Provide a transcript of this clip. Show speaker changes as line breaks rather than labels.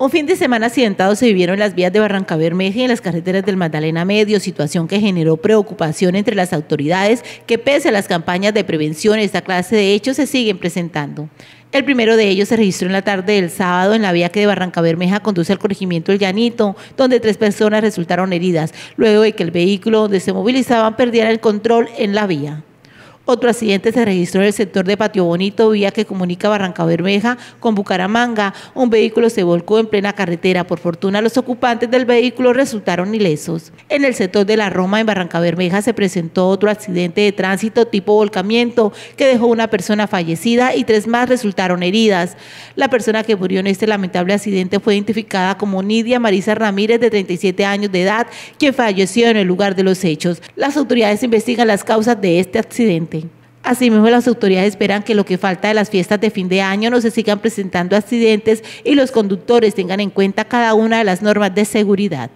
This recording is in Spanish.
Un fin de semana accidentado se vivieron en las vías de Barranca Bermeja y en las carreteras del Magdalena Medio, situación que generó preocupación entre las autoridades que pese a las campañas de prevención esta clase de hechos se siguen presentando. El primero de ellos se registró en la tarde del sábado en la vía que de Barranca Bermeja conduce al corregimiento El Llanito, donde tres personas resultaron heridas, luego de que el vehículo donde se movilizaban perdiera el control en la vía. Otro accidente se registró en el sector de Patio Bonito, vía que comunica Barranca Bermeja con Bucaramanga. Un vehículo se volcó en plena carretera. Por fortuna, los ocupantes del vehículo resultaron ilesos. En el sector de La Roma, en Barranca Bermeja, se presentó otro accidente de tránsito tipo volcamiento que dejó una persona fallecida y tres más resultaron heridas. La persona que murió en este lamentable accidente fue identificada como Nidia Marisa Ramírez, de 37 años de edad, quien falleció en el lugar de los hechos. Las autoridades investigan las causas de este accidente. Asimismo, las autoridades esperan que lo que falta de las fiestas de fin de año no se sigan presentando accidentes y los conductores tengan en cuenta cada una de las normas de seguridad.